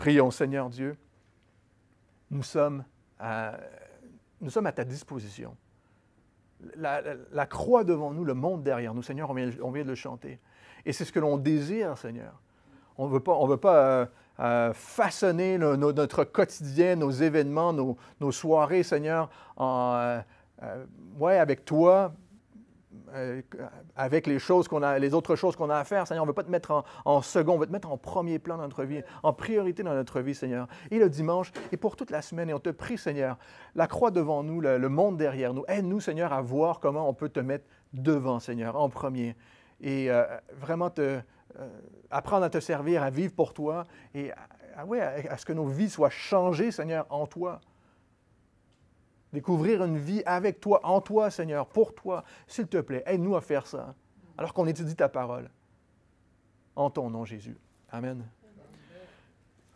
Prions, Seigneur Dieu, nous sommes à, nous sommes à ta disposition. La, croix devant nous, le monde derrière nous. Seigneur, on vient, de le chanter. Et c'est ce que l'on désire, Seigneur. On ne veut pas, on veut pas euh, euh, façonner notre quotidien, nos événements, nos, soirées, Seigneur, en, euh, ouais, avec toi, euh, avec les choses qu'on a, les autres choses qu'on a à faire, Seigneur. On ne veut pas te mettre en, second, on veut te mettre en premier plan dans notre vie, en priorité dans notre vie, Seigneur. Et le dimanche, et pour toute la semaine, et on te prie, Seigneur, la croix devant nous, le, monde derrière nous. Aide-nous, Seigneur, à voir comment on peut te mettre devant, Seigneur, en premier. Et euh, vraiment euh, apprendre à te servir, à vivre pour toi, et à ce que nos vies soient changées, Seigneur, en toi. Découvrir une vie avec toi, en toi, Seigneur, pour toi. S'il te plaît, aide-nous à faire ça, alors qu'on étudie ta parole. En ton nom, Jésus. Amen.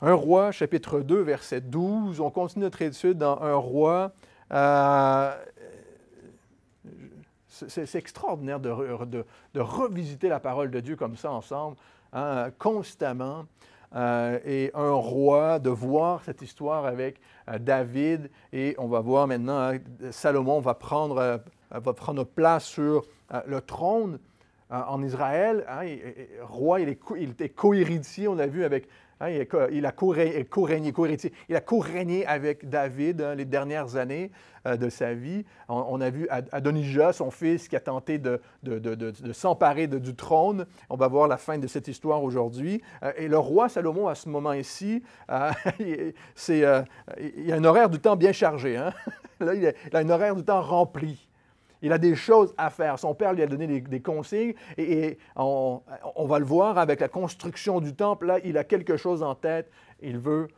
Un Roi, chapitre 2, verset 12. On continue notre étude dans Un Roi. Euh, c'est extraordinaire de, revisiter la parole de Dieu comme ça ensemble, hein, constamment. Euh, et un roi, de voir cette histoire avec euh, David. Et on va voir maintenant, hein, Salomon va prendre, euh, va prendre place sur le trône en Israël. Hein, roi, il, est co-héritier, on l'a vu, avec Hein, il a co-régné euh, avec David hein, les dernières années euh, de sa vie. On, a vu Adonijah, son fils, qui a tenté de, s'emparer du trône. On va voir la fin de cette histoire aujourd'hui. Euh, et le roi Salomon, à ce moment-ci, il, a un horaire du temps bien chargé. Hein. Là, il a un horaire du temps rempli. Il a des choses à faire. Son père lui a donné des, des consignes et, on, va le voir avec la construction du temple. Là, il a quelque chose en tête. Il veut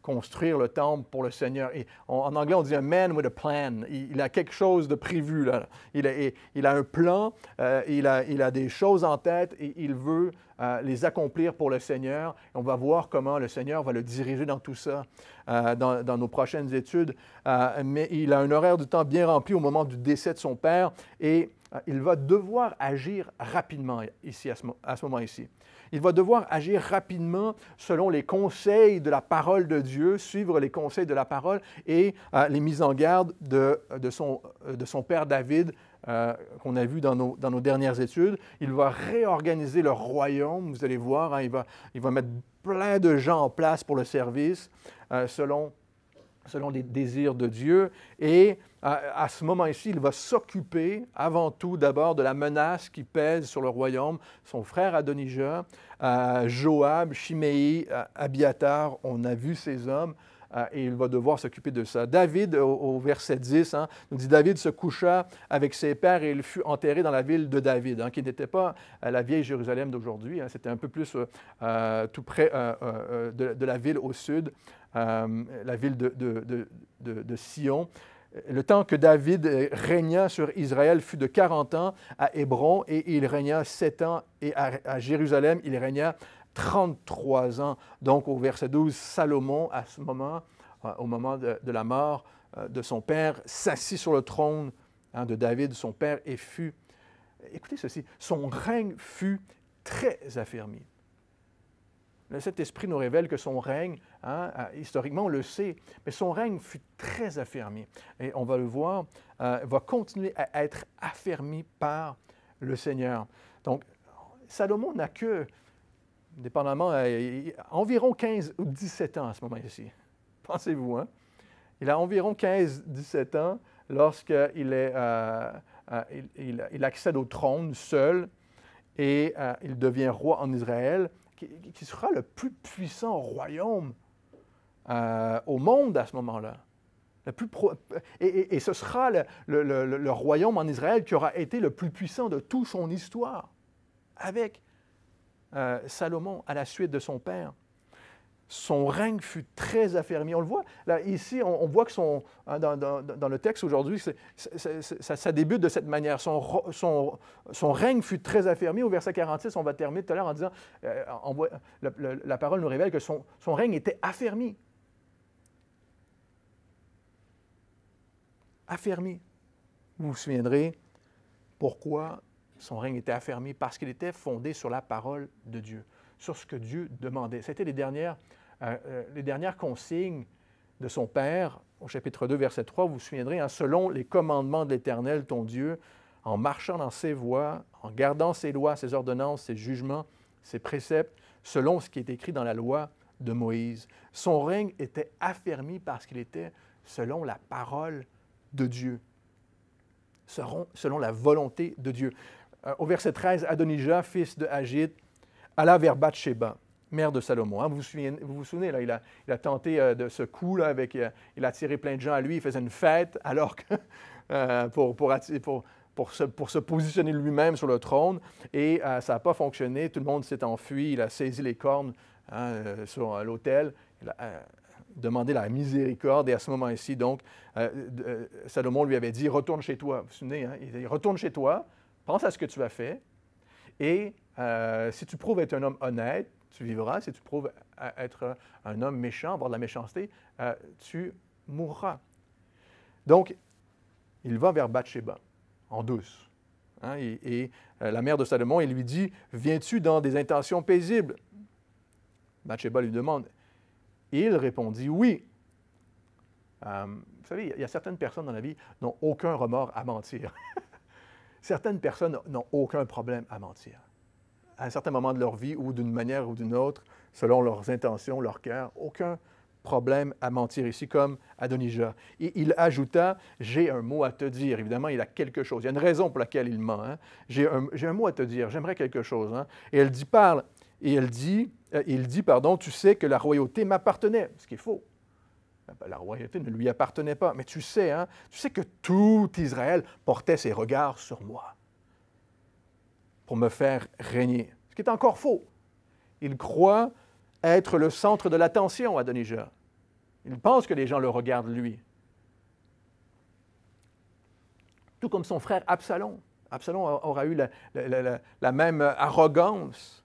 construire le temple pour le Seigneur. en anglais, on dit un man with a plan. Il, a quelque chose de prévu. Là. Il, a, un plan, euh, il, a, des choses en tête et il veut euh, les accomplir pour le Seigneur. on va voir comment le Seigneur va le diriger dans tout ça euh, dans, nos prochaines études. Euh, mais il a un horaire de temps bien rempli au moment du décès de son père et il va devoir agir rapidement ici, à ce, moment ci Il va devoir agir rapidement selon les conseils de la parole de Dieu, suivre les conseils de la parole et les mises en garde de son père David euh, qu'on a vu dans nos, dernières études. Il va réorganiser le royaume, vous allez voir, hein. il, va, mettre plein de gens en place pour le service euh, selon, selon les désirs de Dieu. Et euh, à ce moment-ci, il va s'occuper avant tout d'abord de la menace qui pèse sur le royaume. Son frère Adonijah, Joab, Shimei, Abiatar, on a vu ces hommes. Euh, et il va devoir s'occuper de ça. David, au, verset 10, hein, nous dit David se coucha avec ses pères et il fut enterré dans la ville de David, hein, qui n'était pas euh, la vieille Jérusalem d'aujourd'hui, hein. c'était un peu plus euh, tout près de, la ville au sud, la ville de, Sion. Le temps que David régna sur Israël fut de 40 ans à Hébron, et il régna 7 ans, et à, Jérusalem, il régna 33 ans. Donc au verset 12, Salomon, à ce moment, euh, au moment de, la mort euh, de son père, s'assit sur le trône hein, de David, son père, et fut, écoutez ceci, son règne fut très affermi. Cet esprit nous révèle que son règne, hein, euh, historiquement on le sait, mais son règne fut très affermi. Et on va le voir, va continuer à être affermi par le Seigneur. Donc, Salomon n'a que dépendamment, euh, il a environ 15 ou 17 ans à ce moment-ci. Pensez-vous, hein? Il a environ 15-17 ans lorsqu'il euh, euh, il, accède au trône seul et il devient roi en Israël, qui, sera le plus puissant royaume au monde à ce moment-là. et, ce sera le, le, royaume en Israël qui aura été le plus puissant de toute son histoire, avec euh, Salomon à la suite de son père. Son règne fut très affermi. On le voit, là, ici, on, voit que son, hein, dans, le texte aujourd'hui, ça, débute de cette manière. Son, son, son, règne fut très affermi. Au verset 46, on va terminer tout à l'heure en disant, euh, la parole nous révèle que son règne était affermi. Affermi. Vous vous souviendrez pourquoi son règne était affermi parce qu'il était fondé sur la parole de Dieu, sur ce que Dieu demandait. C'était les dernières, euh, euh, les dernières consignes de son Père au chapitre 2, verset 3. Vous vous souviendrez, hein, selon les commandements de l'Éternel, ton Dieu, en marchant dans ses voies, en gardant ses lois, ses ordonnances, ses jugements, ses préceptes, selon ce qui est écrit dans la loi de Moïse. Son règne était affermi parce qu'il était selon la parole de Dieu, selon la volonté de Dieu. Euh, au verset 13, Adonijah, fils de Agit, alla vers Bathsheba, mère de Salomon. Hein. vous, vous, souvenez, là, il, a, tenté euh, de ce coup, avec, euh, il a attiré plein de gens à lui, il faisait une fête, alors pour, pour, se, pour se positionner lui-même sur le trône, et ça n'a pas fonctionné, tout le monde s'est enfui, il a saisi les cornes hein, sur l'autel, il a demandé la miséricorde, et à ce moment-ci, donc, Salomon lui avait dit, retourne chez toi, vous vous souvenez, hein, il dit, retourne chez toi, Pense à ce que tu as fait. Et euh, si tu prouves être un homme honnête, tu vivras. Si tu prouves être un homme méchant, avoir de la méchanceté, euh, tu mourras. Donc, il va vers Bathsheba, en douce. Hein, et, euh, la mère de Salomon, il lui dit Viens-tu dans des intentions paisibles Bathsheba lui demande. il répondit Oui. vous savez, il y a certaines personnes dans la vie n'ont aucun remords à mentir. Certaines personnes n'ont aucun problème à mentir. À un certain moment de leur vie ou d'une manière ou d'une autre, selon leurs intentions, leur cœur, aucun problème à mentir ici, comme Adonijah. Et il ajouta J'ai un mot à te dire. Évidemment, il a quelque chose. Il y a une raison pour laquelle il ment. Hein. J'ai un, mot à te dire. J'aimerais quelque chose. Hein. Et elle dit Parle. Et elle dit, euh, il dit Pardon, tu sais que la royauté m'appartenait, ce qui est faux. Ben, la royauté ne lui appartenait pas. Mais tu sais, hein, tu sais que tout Israël portait ses regards sur moi pour me faire régner. Ce qui est encore faux. Il croit être le centre de l'attention, à Adonijah. Il pense que les gens le regardent lui. Tout comme son frère Absalom. Absalom aura eu la, même arrogance.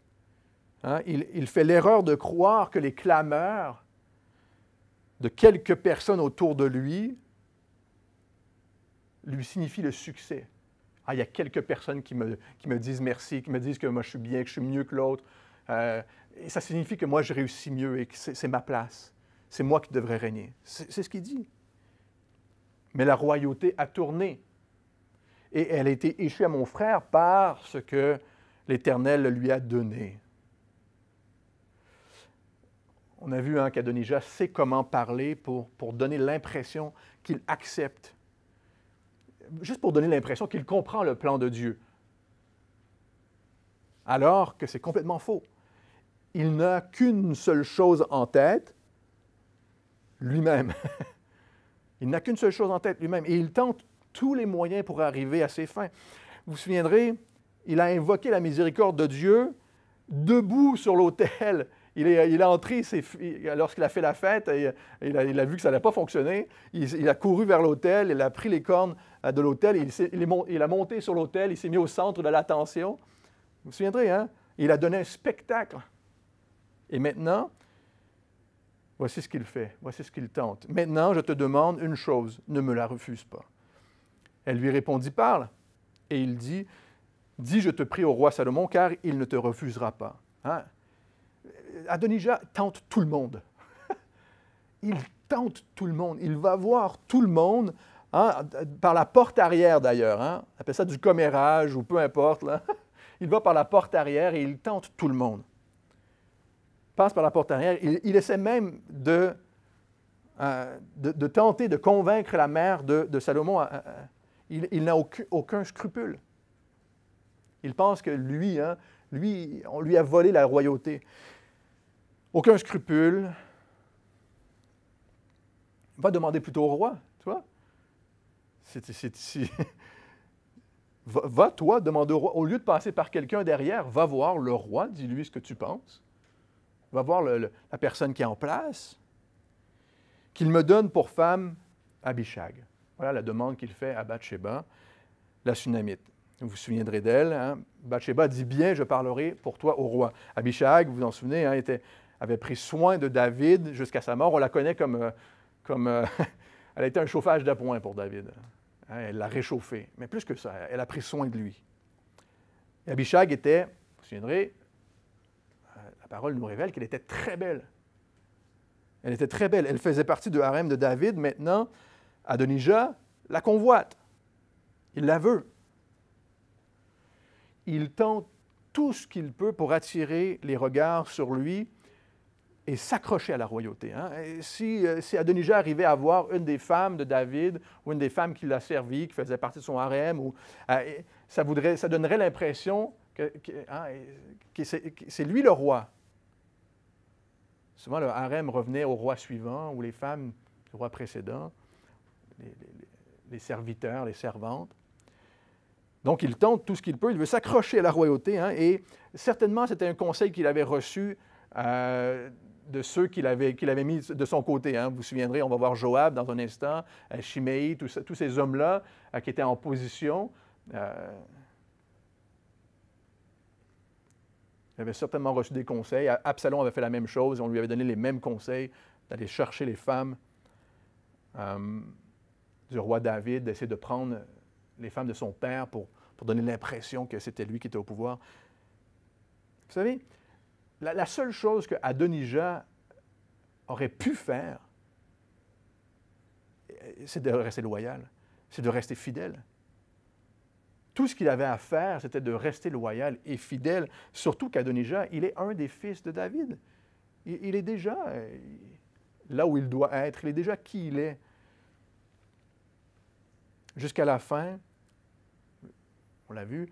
Hein. il fait l'erreur de croire que les clameurs de quelques personnes autour de lui lui signifie le succès. Ah, il y a quelques personnes qui me, qui me disent merci, qui me disent que moi je suis bien, que je suis mieux que l'autre. Euh, et ça signifie que moi je réussis mieux et que c'est ma place. C'est moi qui devrais régner. C'est ce qu'il dit. Mais la royauté a tourné. Et elle a été échue à mon frère par ce que l'Éternel lui a donné. On a vu hein, qu'Adonijah sait comment parler pour, pour donner l'impression qu'il accepte, juste pour donner l'impression qu'il comprend le plan de Dieu, alors que c'est complètement faux. Il n'a qu'une seule chose en tête, lui-même. il n'a qu'une seule chose en tête, lui-même, et il tente tous les moyens pour arriver à ses fins. Vous vous souviendrez, il a invoqué la miséricorde de Dieu debout sur l'autel il est, il est entré, lorsqu'il a fait la fête, il, a, vu que ça n'allait pas fonctionner. Il, a couru vers l'hôtel. il a pris les cornes euh, de l'hôtel. il, a monté sur l'hôtel. il s'est mis au centre de l'attention. Vous vous souviendrez, hein? Il a donné un spectacle. Et maintenant, voici ce qu'il fait, voici ce qu'il tente. Maintenant, je te demande une chose, ne me la refuse pas. Elle lui répondit, parle. Et il dit, dis, je te prie au roi Salomon, car il ne te refusera pas. Hein? Adonijah tente tout le monde. il tente tout le monde. Il va voir tout le monde, hein, par la porte arrière d'ailleurs. Hein. On appelle ça du commérage ou peu importe. Il va par la porte arrière et il tente tout le monde. Il passe par la porte arrière. Il, essaie même euh, de, de, tenter de convaincre la mère de, Salomon. Euh, euh, il, n'a aucun, aucun, scrupule. Il pense que lui, hein, lui, on lui a volé la royauté aucun scrupule, va demander plutôt au roi, tu vois. C'est, va, va, toi, demander au roi. Au lieu de passer par quelqu'un derrière, va voir le roi, dis-lui ce que tu penses. Va voir la personne qui est en place. Qu'il me donne pour femme Abishag. Voilà la demande qu'il fait à Bathsheba, la tsunamite. Vous vous souviendrez d'elle. Hein? Bathsheba dit bien, je parlerai pour toi au roi. Abishag, vous vous en souvenez, hein, était avait pris soin de David jusqu'à sa mort. On la connaît comme, euh, comme euh, elle a été un chauffage d'appoint pour David. Hein, elle l'a réchauffé. Mais plus que ça, elle a pris soin de lui. Abishag était, vous vous souviendrez, euh, la parole nous révèle qu'elle était très belle. Elle était très belle. Elle faisait partie du harem de David. Maintenant, Adonija la convoite. Il la veut. Il tente tout ce qu'il peut pour attirer les regards sur lui et s'accrocher à la royauté. Hein. Euh, si, Adonijah arrivait à voir une des femmes de David ou une des femmes qui l'a servi, qui faisait partie de son harem, euh, ça, voudrait, ça donnerait l'impression hein, que, c'est lui le roi. Souvent, le harem revenait au roi suivant ou les femmes du roi précédent, les, serviteurs, les servantes. Donc, il tente tout ce qu'il peut. Il veut s'accrocher à la royauté. Hein, et certainement, c'était un conseil qu'il avait reçu euh, de ceux qu'il avait, mis de son côté. Hein. Vous vous souviendrez, on va voir Joab dans un instant, euh, Shimei, tous, ces hommes-là euh, qui étaient en position. Euh, il avait certainement reçu des conseils. Absalom avait fait la même chose. On lui avait donné les mêmes conseils d'aller chercher les femmes euh, du roi David, d'essayer de prendre les femmes de son père pour donner l'impression que c'était lui qui était au pouvoir. Vous savez, la, seule chose que Adonijah aurait pu faire, c'est de rester loyal, c'est de rester fidèle. Tout ce qu'il avait à faire, c'était de rester loyal et fidèle, surtout qu'Adonijah, il est un des fils de David. il est déjà euh, là où il doit être, il est déjà qui il est. Jusqu'à la fin, on l'a vu,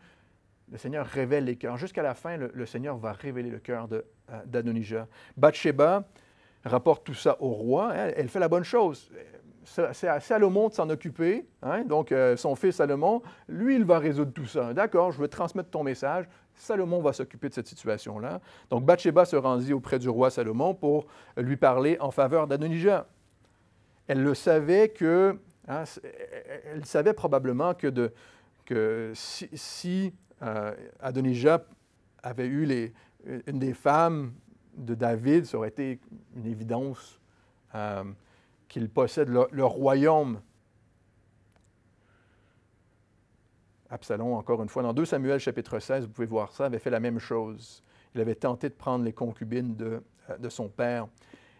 le Seigneur révèle les cœurs. Jusqu'à la fin, le, Seigneur va révéler le cœur euh, d'Adonijah. Bathsheba rapporte tout ça au roi. elle fait la bonne chose. C'est à Salomon de s'en occuper. Hein. donc, euh, son fils Salomon, lui, il va résoudre tout ça. D'accord, je veux transmettre ton message. Salomon va s'occuper de cette situation-là. Donc, Bathsheba se rendit auprès du roi Salomon pour lui parler en faveur d'Adonijah. Elle le savait que. Hein, elle savait probablement que, si euh, Adonijah avait eu une des femmes de David, ça aurait été une évidence euh, qu'il possède le, royaume. Absalom, encore une fois, dans 2 Samuel chapitre 16, vous pouvez voir ça, avait fait la même chose. Il avait tenté de prendre les concubines de, euh, son père.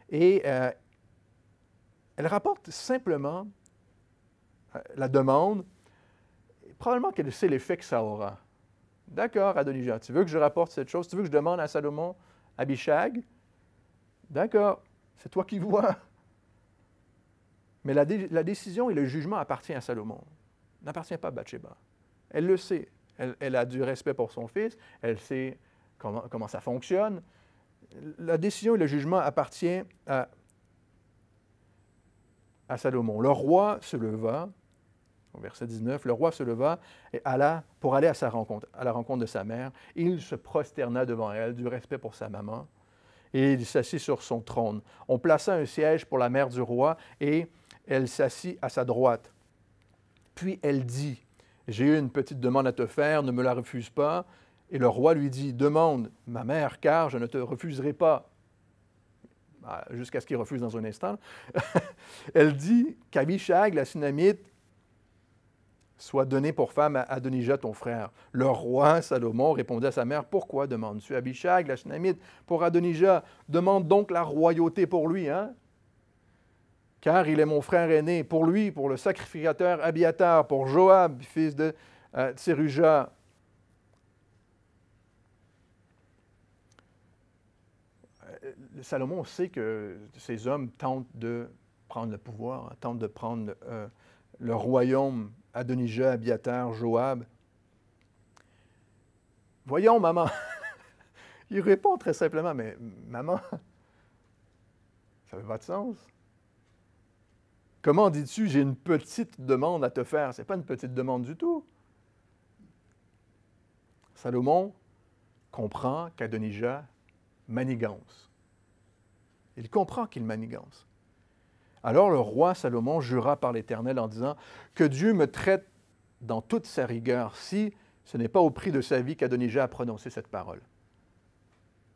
Et elle rapporte simplement la demande, probablement qu'elle sait l'effet que ça aura. D'accord, Adonijah, tu veux que je rapporte cette chose Tu veux que je demande à Salomon, Abishag D'accord, c'est toi qui vois. Mais la, décision et le jugement appartient à Salomon, n'appartient pas à Bathsheba. Elle le sait. Elle, a du respect pour son fils, elle sait comment, ça fonctionne. La décision et le jugement appartient à Salomon. Le roi se leva au verset 19, le roi se leva et alla pour aller à sa rencontre, à la rencontre de sa mère. Il se prosterna devant elle, du respect pour sa maman, et il s'assit sur son trône. On plaça un siège pour la mère du roi, et elle s'assit à sa droite. Puis elle dit, J'ai eu une petite demande à te faire, ne me la refuse pas. Et le roi lui dit, Demande, ma mère, car je ne te refuserai pas. Bah, jusqu'à ce qu'il refuse dans un instant. elle dit qu'Abishag, la synamite, soit donné pour femme à Adonijah, ton frère. Le roi Salomon répondit à sa mère Pourquoi demandes-tu Abishag, la chenamite, pour Adonijah Demande donc la royauté pour lui, hein Car il est mon frère aîné, pour lui, pour le sacrificateur Abiatar, pour Joab, fils de euh, euh, Salomon sait que ces hommes tentent de prendre le pouvoir, hein, tentent de prendre euh, le royaume Adonijah, Abiatar, Joab. Voyons, maman. Il répond très simplement, mais maman, ça n'a pas de sens. Comment dis-tu, j'ai une petite demande à te faire? Ce n'est pas une petite demande du tout. Salomon comprend qu'Adonijah manigance. Il comprend qu'il manigance. Alors le roi Salomon jura par l'Éternel en disant, Que Dieu me traite dans toute sa rigueur, si ce n'est pas au prix de sa vie qu'Adonijah a prononcé cette parole.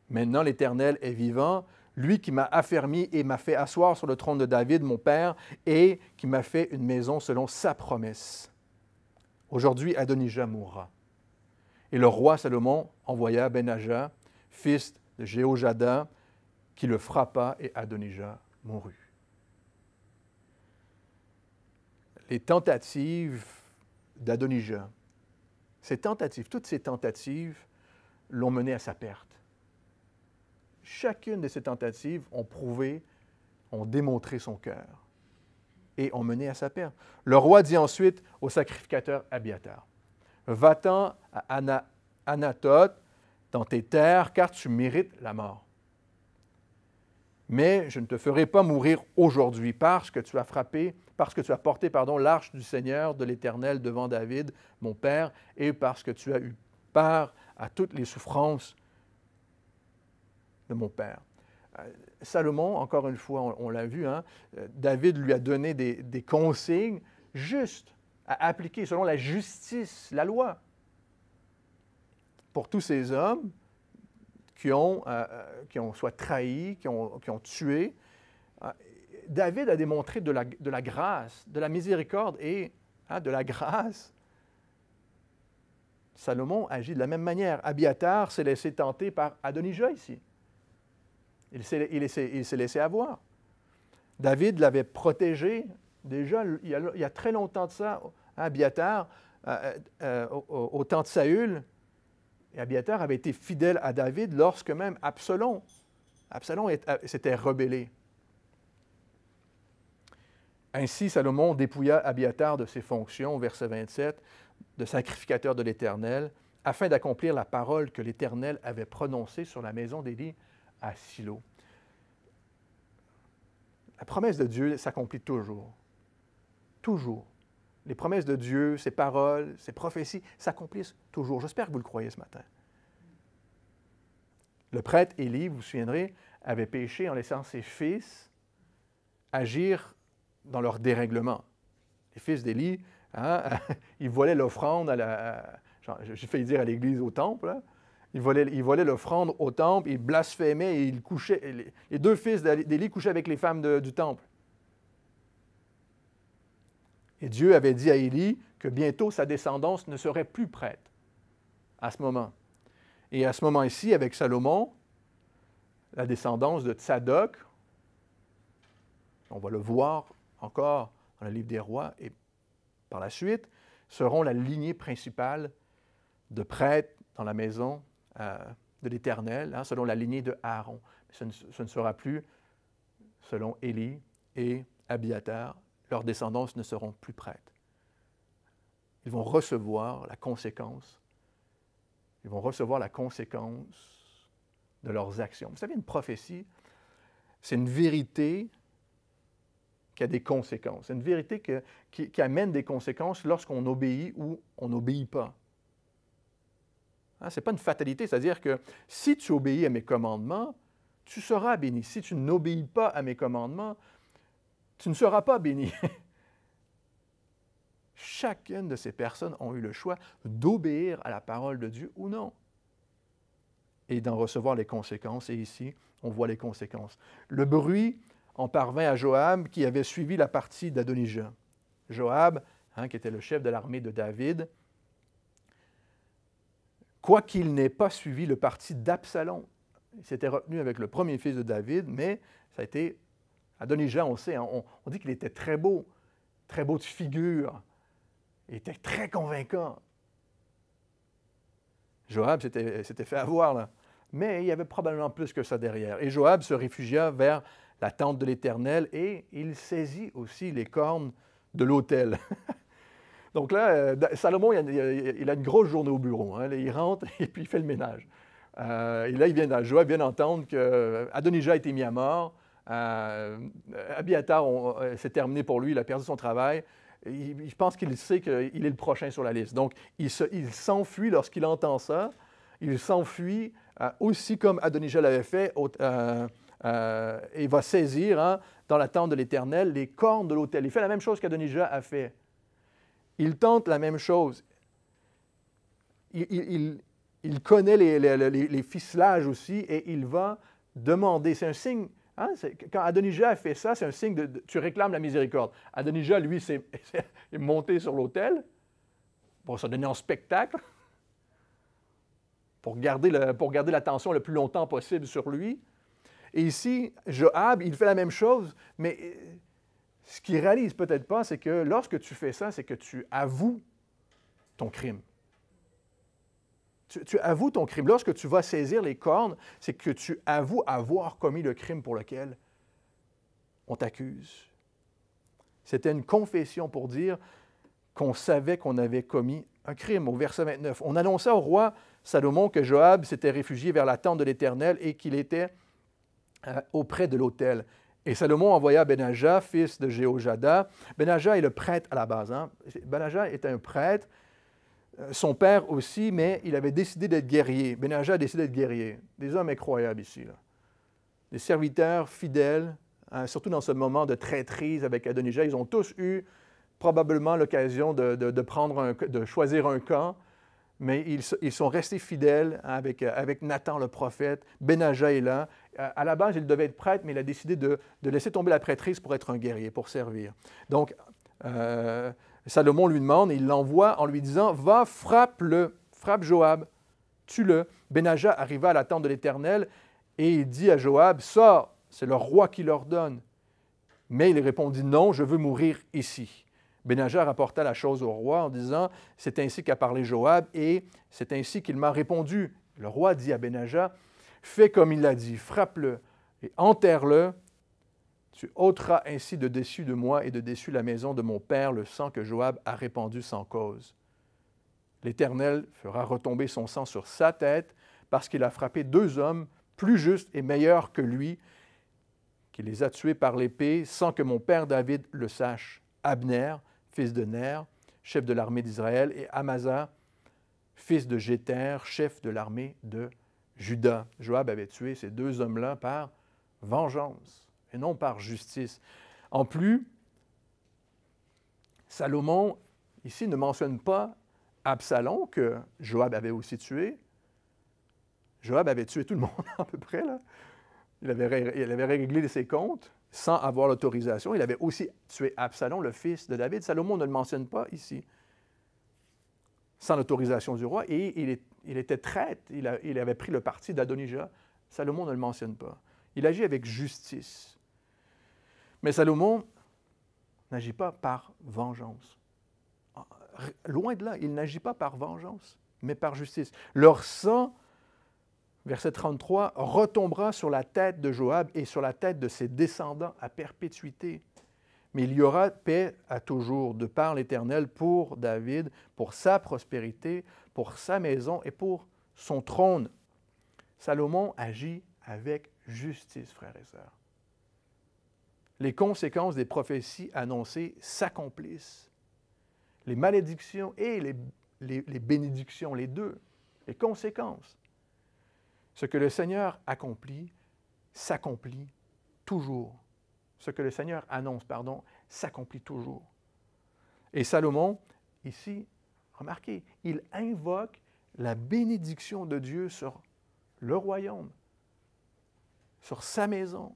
Maintenant l'Éternel est vivant, lui qui m'a affermi et m'a fait asseoir sur le trône de David, mon père, et qui m'a fait une maison selon sa promesse. Aujourd'hui, Adonijah mourra. Et le roi Salomon envoya Benaja, fils de Jéhojada, qui le frappa, et Adonijah mourut. les tentatives d'Adonijah, ces tentatives, toutes ces tentatives l'ont mené à sa perte. Chacune de ces tentatives ont prouvé, ont démontré son cœur et ont mené à sa perte. Le roi dit ensuite au sacrificateur Abiatar Va-t'en à Anatote dans tes terres, car tu mérites la mort. Mais je ne te ferai pas mourir aujourd'hui parce que tu as frappé parce que tu as porté, pardon, l'arche du Seigneur, de l'Éternel devant David, mon Père, et parce que tu as eu part à toutes les souffrances de mon Père. Euh, Salomon, encore une fois, on, l'a vu, hein, David lui a donné des, consignes justes à appliquer selon la justice, la loi. Pour tous ces hommes qui ont, euh, euh, qui ont soit trahi, qui ont tué, David a démontré de la, grâce, de la miséricorde et hein, de la grâce. Salomon agit de la même manière. Abiatar s'est laissé tenter par Adonijah ici. Il s'est, laissé avoir. David l'avait protégé déjà il y a, très longtemps de ça. Hein, Abiatar, euh, euh, euh, au, temps de Saül, et Abiatar avait été fidèle à David lorsque même Absalom, s'était rebellé. Ainsi, Salomon dépouilla Abiatar de ses fonctions, verset 27, de sacrificateur de l'Éternel, afin d'accomplir la parole que l'Éternel avait prononcée sur la maison d'Élie à Silo. La promesse de Dieu s'accomplit toujours. Toujours. Les promesses de Dieu, ses paroles, ses prophéties s'accomplissent toujours. J'espère que vous le croyez ce matin. Le prêtre Élie, vous vous souviendrez, avait péché en laissant ses fils agir dans leur dérèglement. Les fils d'Élie, hein, ils volaient l'offrande à la. J'ai failli dire à l'église au temple. Hein. Ils volaient l'offrande au temple, ils blasphémaient et ils couchaient. Les, deux fils d'Élie couchaient avec les femmes du temple. Et Dieu avait dit à Élie que bientôt sa descendance ne serait plus prête à ce moment. Et à ce moment ici, avec Salomon, la descendance de Tzadok, on va le voir encore dans le livre des rois et par la suite, seront la lignée principale de prêtres dans la maison euh, de l'Éternel, hein, selon la lignée de Aaron. Ce ne, sera plus selon Élie et Abiatar. Leurs descendants ne seront plus prêtres. Ils vont recevoir la conséquence. Ils vont recevoir la conséquence de leurs actions. Vous savez, une prophétie, c'est une vérité qui a des conséquences. C'est une vérité qui, amène des conséquences lorsqu'on obéit ou on n'obéit pas. Hein, Ce n'est pas une fatalité, c'est-à-dire que si tu obéis à mes commandements, tu seras béni. Si tu n'obéis pas à mes commandements, tu ne seras pas béni. Chacune de ces personnes ont eu le choix d'obéir à la parole de Dieu ou non et d'en recevoir les conséquences. Et ici, on voit les conséquences. Le bruit « On parvint à Joab qui avait suivi la partie d'Adonijah. Joab, hein, qui était le chef de l'armée de David, quoiqu'il n'ait pas suivi le parti d'Absalom, il s'était retenu avec le premier fils de David, mais ça a été Adonijah, on sait, hein, on, on, dit qu'il était très beau, très beau de figure, il était très convaincant. Joab s'était fait avoir, là. mais il y avait probablement plus que ça derrière. Et Joab se réfugia vers la tente de l'Éternel, et il saisit aussi les cornes de l'autel. Donc là, euh, Salomon, il a, une grosse journée au bureau. Hein. Il rentre et puis il fait le ménage. Euh, et là, il vient, il vient d'entendre qu'Adonijah a été mis à mort. Euh, Abiatar s'est euh, terminé pour lui, il a perdu son travail. Il, pense qu'il sait qu'il est le prochain sur la liste. Donc, il s'enfuit lorsqu'il entend ça. Il s'enfuit aussi comme Adonijah l'avait fait euh, et il va saisir hein, dans la tente de l'Éternel les cornes de l'autel. Il fait la même chose qu'Adonijah a fait. Il tente la même chose. Il, connaît les, ficelages aussi et il va demander. C'est un signe. Hein, quand Adonijah a fait ça, c'est un signe de, tu réclames la miséricorde. Adonijah, lui, s'est monté sur l'autel pour se donner en spectacle, pour garder, pour garder l'attention le plus longtemps possible sur lui. Et ici, Joab, il fait la même chose, mais euh, ce qu'il réalise peut-être pas, c'est que lorsque tu fais ça, c'est que tu avoues ton crime. Tu, tu, avoues ton crime. Lorsque tu vas saisir les cornes, c'est que tu avoues avoir commis le crime pour lequel on t'accuse. C'était une confession pour dire qu'on savait qu'on avait commis un crime, au verset 29. On annonça au roi Salomon que Joab s'était réfugié vers la tente de l'Éternel et qu'il était euh, auprès de l'autel. Et Salomon envoya Benaja, fils de Jéhojada. Benaja est le prêtre à la base. Hein. Benaja est un prêtre, euh, son père aussi, mais il avait décidé d'être guerrier. Benaja a décidé d'être guerrier. Des hommes incroyables ici. Des serviteurs fidèles, hein, surtout dans ce moment de traîtrise avec Adonijah. Ils ont tous eu probablement l'occasion de, de choisir un camp mais ils, sont restés fidèles avec, euh, Nathan le prophète, Benaja est là. Euh, à la base, il devait être prêtre, mais il a décidé de, laisser tomber la prêtrise pour être un guerrier, pour servir. Donc, euh, Salomon lui demande, il l'envoie en lui disant, va, frappe-le, frappe Joab, tue-le. Benaja arriva à la tente de l'Éternel, et il dit à Joab, sors, c'est le roi qui l'ordonne. Mais il répondit, non, je veux mourir ici. Benaja rapporta la chose au roi en disant C'est ainsi qu'a parlé Joab et c'est ainsi qu'il m'a répondu. Le roi dit à Benaja :« Fais comme il l'a dit, frappe-le et enterre-le. Tu ôteras ainsi de dessus de moi et de dessus la maison de mon père le sang que Joab a répandu sans cause. L'Éternel fera retomber son sang sur sa tête parce qu'il a frappé deux hommes plus justes et meilleurs que lui, qui les a tués par l'épée sans que mon père David le sache. Abner, fils de Ner, chef de l'armée d'Israël, et Amasa, fils de Jéter, chef de l'armée de Juda. Joab avait tué ces deux hommes-là par vengeance et non par justice. En plus, Salomon, ici, ne mentionne pas Absalom, que Joab avait aussi tué. Joab avait tué tout le monde à peu près. Là. il avait réglé ses comptes sans avoir l'autorisation. Il avait aussi tué Absalom, le fils de David. Salomon ne le mentionne pas ici, sans l'autorisation du roi. Et il, était traître, il, il, avait pris le parti d'Adonijah. Salomon ne le mentionne pas. Il agit avec justice. Mais Salomon n'agit pas par vengeance. Loin de là, il n'agit pas par vengeance, mais par justice. Leur sang verset 33, retombera sur la tête de Joab et sur la tête de ses descendants à perpétuité. Mais il y aura paix à toujours de par l'Éternel pour David, pour sa prospérité, pour sa maison et pour son trône. Salomon agit avec justice, frères et sœurs. Les conséquences des prophéties annoncées s'accomplissent. Les malédictions et les, les bénédictions, les deux, les conséquences. Ce que le Seigneur accomplit s'accomplit toujours. Ce que le Seigneur annonce, pardon, s'accomplit toujours. Et Salomon, ici, remarquez, il invoque la bénédiction de Dieu sur le royaume, sur sa maison,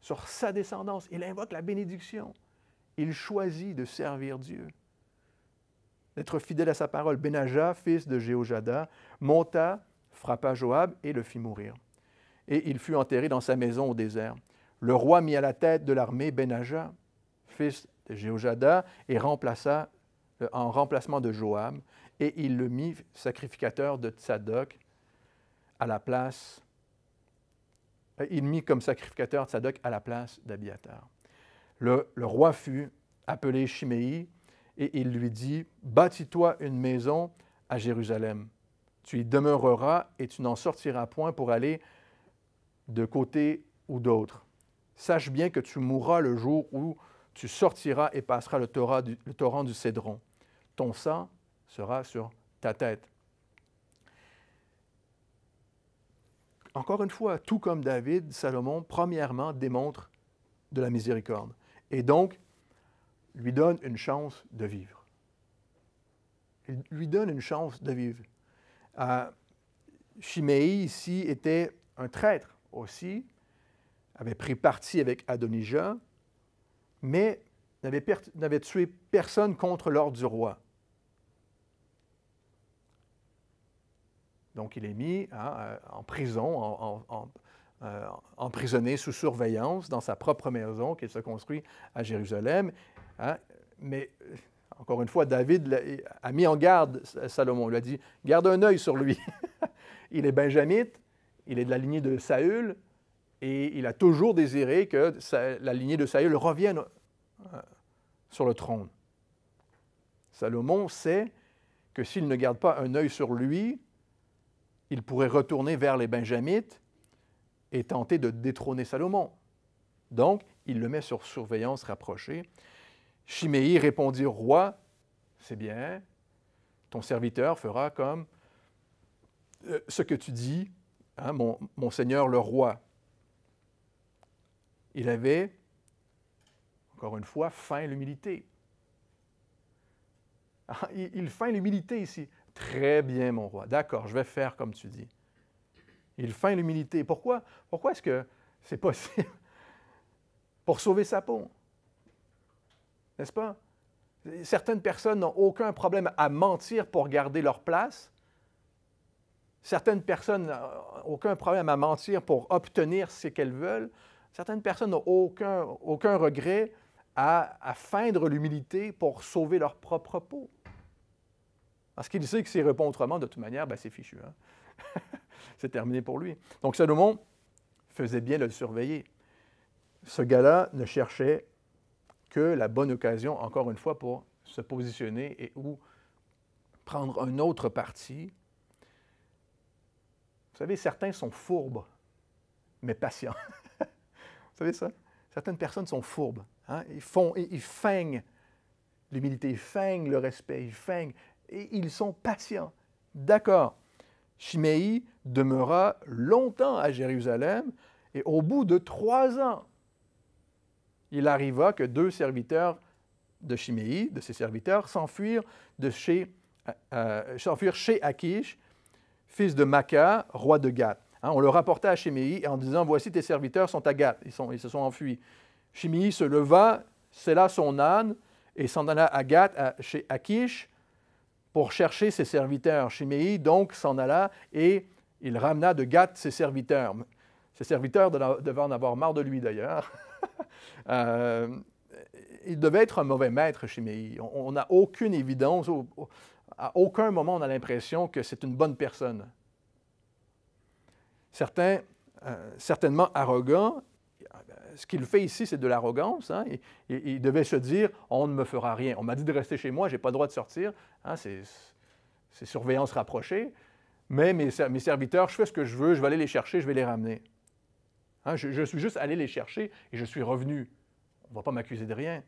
sur sa descendance. Il invoque la bénédiction. Il choisit de servir Dieu, d'être fidèle à sa parole. Benaja, fils de Jéhojada, monta frappa Joab et le fit mourir. Et il fut enterré dans sa maison au désert. Le roi mit à la tête de l'armée Benaja, fils de Jéhojada, et remplaça, euh, en remplacement de Joab, et il le mit sacrificateur de Tsadok à la place. Euh, il mit comme sacrificateur Tsadok à la place d'Abiatar. Le, roi fut appelé Shimei, et il lui dit Bâtis-toi une maison à Jérusalem tu y demeureras et tu n'en sortiras point pour aller de côté ou d'autre. Sache bien que tu mourras le jour où tu sortiras et passeras le, torrent du, torrent du Cédron. Ton sang sera sur ta tête. Encore une fois, tout comme David, Salomon, premièrement, démontre de la miséricorde et donc lui donne une chance de vivre. Il lui donne une chance de vivre. Chiméi, ici, était un traître aussi, avait pris parti avec Adonijah, mais n'avait, tué personne contre l'ordre du roi. Donc il est mis hein, euh, en prison, euh, emprisonné sous surveillance dans sa propre maison qu'il se construit à Jérusalem. Hein, mais euh, encore une fois, David a mis en garde Salomon. Il lui a dit Garde un œil sur lui. il est benjamite, il est de la lignée de Saül, et il a toujours désiré que la lignée de Saül revienne euh, sur le trône. Salomon sait que s'il ne garde pas un œil sur lui, il pourrait retourner vers les Benjamites et tenter de détrôner Salomon. Donc, il le met sur surveillance rapprochée. Chiméi répondit roi, c'est bien, ton serviteur fera comme euh, ce que tu dis, hein, mon, seigneur le roi. Il avait, encore une fois, faim l'humilité. Ah, il, feint l'humilité ici. Très bien, mon roi. D'accord, je vais faire comme tu dis. Il feint l'humilité. Pourquoi? Pourquoi est-ce que c'est possible? Pour sauver sa peau n'est-ce pas? Certaines personnes n'ont aucun problème à mentir pour garder leur place. Certaines personnes n'ont aucun problème à mentir pour obtenir ce qu'elles veulent. Certaines personnes n'ont aucun, aucun regret à, feindre l'humilité pour sauver leur propre peau. Parce qu'il sait que s'il répond autrement, de toute manière, ben, c'est fichu. Hein. c'est terminé pour lui. Donc Salomon faisait bien de le surveiller. Ce gars-là ne cherchait que la bonne occasion, encore une fois, pour se positionner et ou prendre un autre parti. Vous savez, certains sont fourbes, mais patients. Vous savez ça? Certaines personnes sont fourbes. Hein? Ils, font, ils feignent l'humilité, ils feignent le respect, ils feignent. Et ils sont patients. D'accord. Chiméi demeura longtemps à Jérusalem et au bout de trois ans, il arriva que deux serviteurs de Chiméi, de ses serviteurs, s'enfuirent chez, euh, euh, chez Akish, fils de Maka, roi de Gath. Hein, on le rapporta à Chiméi en disant Voici tes serviteurs sont à Gath. Ils, se sont enfuis. Chiméi se leva, sella son âne et s'en alla à Gath, chez Akish, pour chercher ses serviteurs. Chiméi donc s'en alla et il ramena de Gath ses serviteurs. Ses serviteurs devaient en avoir marre de lui d'ailleurs. Euh, il devait être un mauvais maître, chez Chiméi. On n'a aucune évidence, à aucun moment on a l'impression que c'est une bonne personne. Certains, euh, certainement arrogant, ce qu'il fait ici, c'est de l'arrogance. Hein. Il, devait se dire on ne me fera rien. On m'a dit de rester chez moi, je n'ai pas le droit de sortir. Hein, c'est surveillance rapprochée. Mais mes serviteurs, je fais ce que je veux, je vais aller les chercher, je vais les ramener. Hein, je, suis juste allé les chercher et je suis revenu. On ne va pas m'accuser de rien.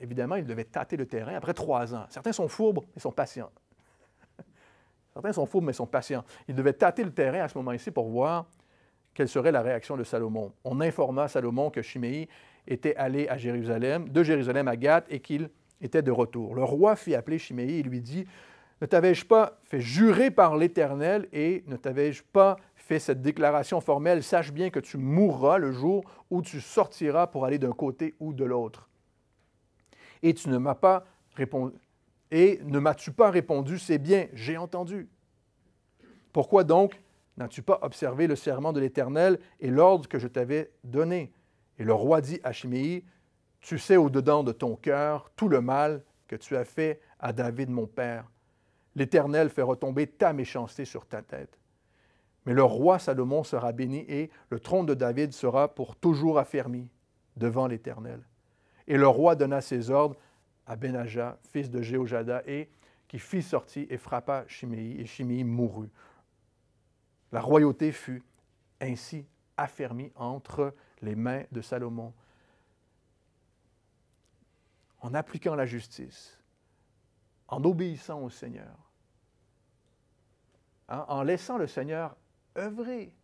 Évidemment, ils devaient tâter le terrain après trois ans. Certains sont fourbes, mais sont patients. Certains sont fourbes, mais sont patients. Ils devaient tâter le terrain à ce moment-ci pour voir quelle serait la réaction de Salomon. On informa Salomon que Chiméi était allé à Jérusalem, de Jérusalem à Gath, et qu'il était de retour. Le roi fit appeler Chiméi et lui dit Ne t'avais-je pas fait jurer par l'Éternel et ne t'avais-je pas « Fais cette déclaration formelle, sache bien que tu mourras le jour où tu sortiras pour aller d'un côté ou de l'autre. Et tu ne m'as pas répondu. Et ne m'as-tu pas répondu, c'est bien, j'ai entendu. Pourquoi donc n'as-tu pas observé le serment de l'Éternel et l'ordre que je t'avais donné? Et le roi dit à Chiméi, Tu sais au-dedans de ton cœur tout le mal que tu as fait à David mon père. L'Éternel fait retomber ta méchanceté sur ta tête. Mais le roi Salomon sera béni et le trône de David sera pour toujours affermi devant l'Éternel. Et le roi donna ses ordres à Benaja, fils de Jéhojada, et qui fit sortir et frappa Chiméi, et Chiméi mourut. La royauté fut ainsi affermie entre les mains de Salomon. En appliquant la justice, en obéissant au Seigneur, hein, en laissant le Seigneur œuvrer.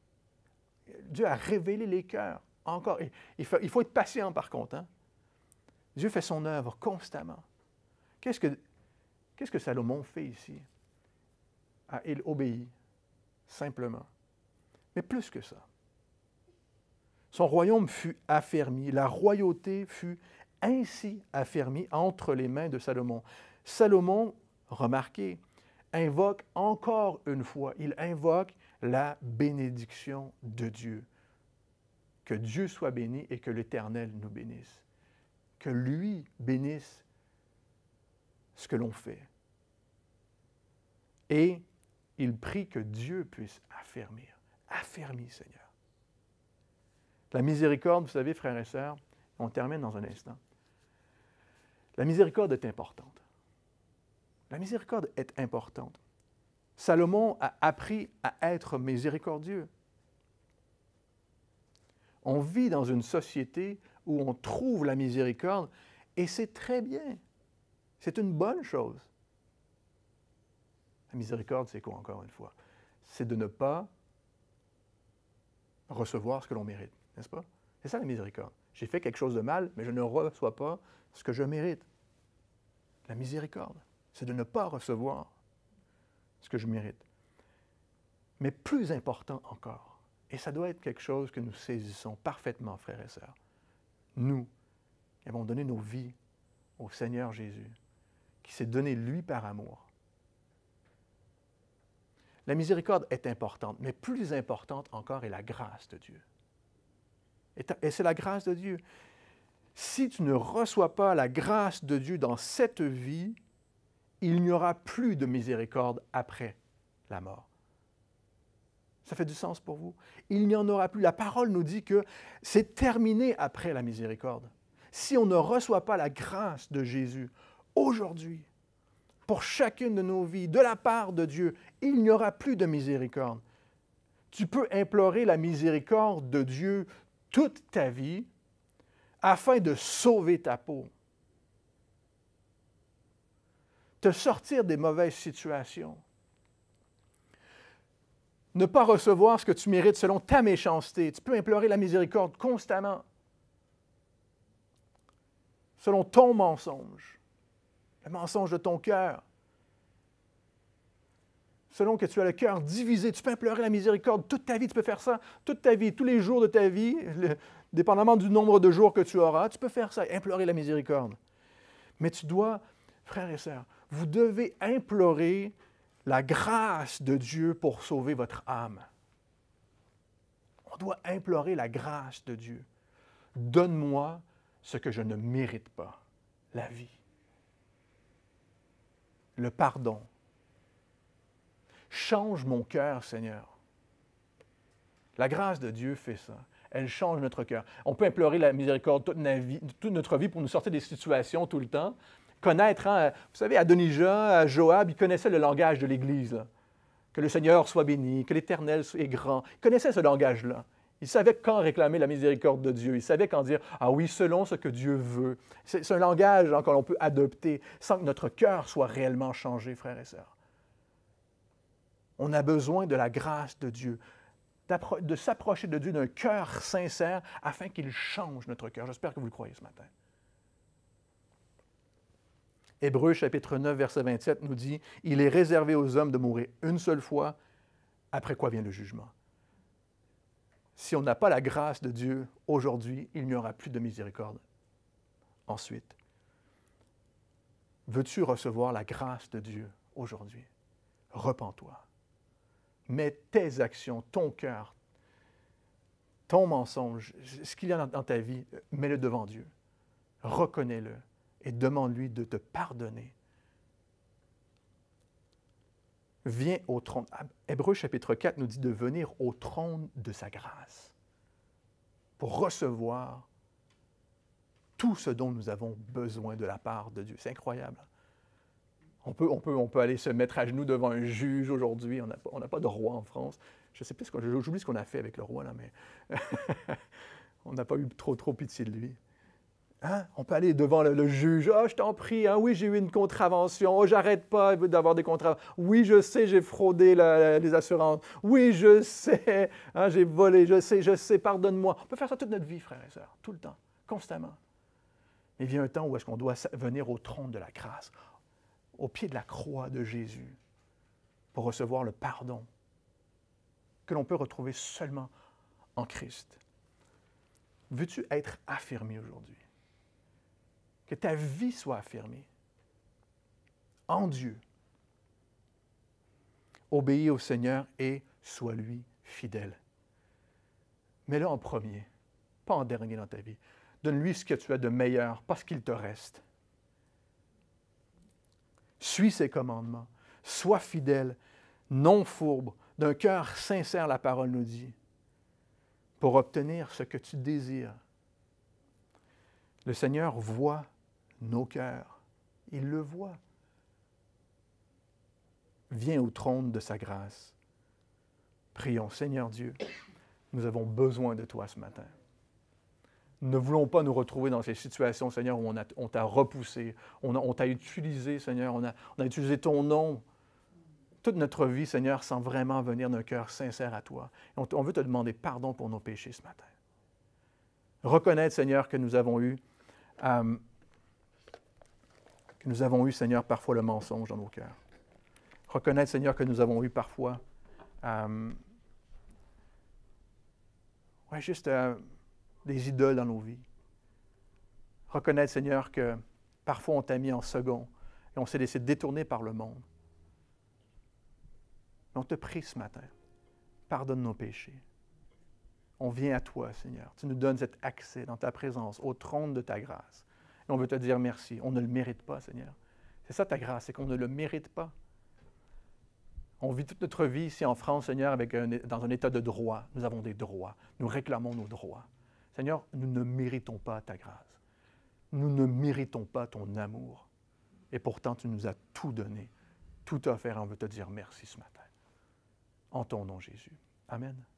Dieu a révélé les cœurs. Encore, il faut, être patient par contre. Hein. Dieu fait son œuvre constamment. Qu'est-ce que, que Salomon fait ici? Ah, il obéit, simplement. Mais plus que ça. Son royaume fut affermi, la royauté fut ainsi affermie entre les mains de Salomon. Salomon, remarquez, invoque encore une fois, il invoque la bénédiction de Dieu. Que Dieu soit béni et que l'Éternel nous bénisse. Que lui bénisse ce que l'on fait. Et il prie que Dieu puisse affermir. Affermis, Seigneur. La miséricorde, vous savez, frères et sœurs, on termine dans un instant. La miséricorde est importante. La miséricorde est importante. Salomon a appris à être miséricordieux. On vit dans une société où on trouve la miséricorde et c'est très bien. C'est une bonne chose. La miséricorde, c'est quoi encore une fois? C'est de ne pas recevoir ce que l'on mérite, n'est-ce pas? C'est ça la miséricorde. J'ai fait quelque chose de mal, mais je ne reçois pas ce que je mérite. La miséricorde, c'est de ne pas recevoir ce que je mérite. Mais plus important encore, et ça doit être quelque chose que nous saisissons parfaitement, frères et sœurs, nous avons donné nos vies au Seigneur Jésus, qui s'est donné lui par amour. La miséricorde est importante, mais plus importante encore est la grâce de Dieu. Et c'est la grâce de Dieu. Si tu ne reçois pas la grâce de Dieu dans cette vie, il n'y aura plus de miséricorde après la mort. Ça fait du sens pour vous Il n'y en aura plus. La parole nous dit que c'est terminé après la miséricorde. Si on ne reçoit pas la grâce de Jésus aujourd'hui, pour chacune de nos vies, de la part de Dieu, il n'y aura plus de miséricorde. Tu peux implorer la miséricorde de Dieu toute ta vie afin de sauver ta peau te sortir des mauvaises situations. Ne pas recevoir ce que tu mérites selon ta méchanceté. Tu peux implorer la miséricorde constamment, selon ton mensonge, le mensonge de ton cœur. Selon que tu as le cœur divisé, tu peux implorer la miséricorde toute ta vie, tu peux faire ça toute ta vie, tous les jours de ta vie, dépendamment du nombre de jours que tu auras, tu peux faire ça, implorer la miséricorde. Mais tu dois, frères et sœurs, vous devez implorer la grâce de Dieu pour sauver votre âme. On doit implorer la grâce de Dieu. Donne-moi ce que je ne mérite pas, la vie, le pardon. Change mon cœur, Seigneur. La grâce de Dieu fait ça. Elle change notre cœur. On peut implorer la miséricorde toute, notre vie pour nous sortir des situations tout le temps, connaître. Hein. Vous savez, Adonijah, Joab, ils connaissaient le langage de l'Église. Que le Seigneur soit béni, que l'Éternel soit grand. Ils connaissaient ce langage-là. Ils savaient quand réclamer la miséricorde de Dieu. Ils savaient quand dire Ah oui, selon ce que Dieu veut. C'est, un langage hein, qu'on que l'on peut adopter sans que notre cœur soit réellement changé, frères et sœurs. On a besoin de la grâce de Dieu, de s'approcher de Dieu d'un cœur sincère afin qu'il change notre cœur. J'espère que vous le croyez ce matin. Hébreu chapitre 9, verset 27 nous dit, Il est réservé aux hommes de mourir une seule fois, après quoi vient le jugement. Si on n'a pas la grâce de Dieu aujourd'hui, il n'y aura plus de miséricorde. Ensuite, veux-tu recevoir la grâce de Dieu aujourd'hui? Repends-toi. Mets tes actions, ton cœur, ton mensonge, ce qu'il y a dans ta vie, mets-le devant Dieu. Reconnais-le et demande-lui de te pardonner. Viens au trône. Ah, Hébreu chapitre 4 nous dit de venir au trône de sa grâce pour recevoir tout ce dont nous avons besoin de la part de Dieu. C'est incroyable. On peut, on, peut, on peut aller se mettre à genoux devant un juge aujourd'hui. On n'a pas de roi en France. Je sais plus ce qu'on, j'oublie ce qu'on a fait avec le roi, là, mais on n'a pas eu trop, trop pitié de lui. Hein? On peut aller devant le, juge. Ah, oh, je t'en prie, hein, oui, j'ai eu une contravention. Oh, j'arrête pas d'avoir des contraventions. Oui, je sais, j'ai fraudé les assurances. Oui, je sais, hein, j'ai volé, je sais, je sais, pardonne-moi. On peut faire ça toute notre vie, frères et sœurs, tout le temps, constamment. Mais vient un temps où est-ce qu'on doit venir au trône de la grâce, au pied de la croix de Jésus, pour recevoir le pardon que l'on peut retrouver seulement en Christ. Veux-tu être affirmé aujourd'hui? que ta vie soit affirmée en Dieu. Obéis au Seigneur et sois-lui fidèle. Mets-le en premier, pas en dernier dans ta vie. Donne-lui ce que tu as de meilleur, parce qu'il te reste. Suis ses commandements, sois fidèle, non fourbe, d'un cœur sincère, la parole nous dit, pour obtenir ce que tu désires. Le Seigneur voit nos cœurs. Il le voit. Viens au trône de sa grâce. Prions, Seigneur Dieu, nous avons besoin de toi ce matin. Ne voulons pas nous retrouver dans ces situations, Seigneur, où on, t'a repoussé, on, t'a utilisé, Seigneur, on a, on a utilisé ton nom toute notre vie, Seigneur, sans vraiment venir d'un cœur sincère à toi. On, veut te demander pardon pour nos péchés ce matin. Reconnaître, Seigneur, que nous avons eu euh, que nous avons eu, Seigneur, parfois le mensonge dans nos cœurs. Reconnaître, Seigneur, que nous avons eu parfois, euh, ouais, juste euh, des idoles dans nos vies. Reconnaître, Seigneur, que parfois on t'a mis en second et on s'est laissé détourner par le monde. Mais on te prie ce matin, pardonne nos péchés. On vient à toi, Seigneur. Tu nous donnes cet accès dans ta présence, au trône de ta grâce et on veut te dire merci. On ne le mérite pas, Seigneur. C'est ça ta grâce, c'est qu'on ne le mérite pas. On vit toute notre vie ici en France, Seigneur, avec dans un état de droit. Nous avons des droits. Nous réclamons nos droits. Seigneur, nous ne méritons pas ta grâce. Nous ne méritons pas ton amour. Et pourtant, tu nous as tout donné, tout offert. On veut te dire merci ce matin. En ton nom, Jésus. Amen.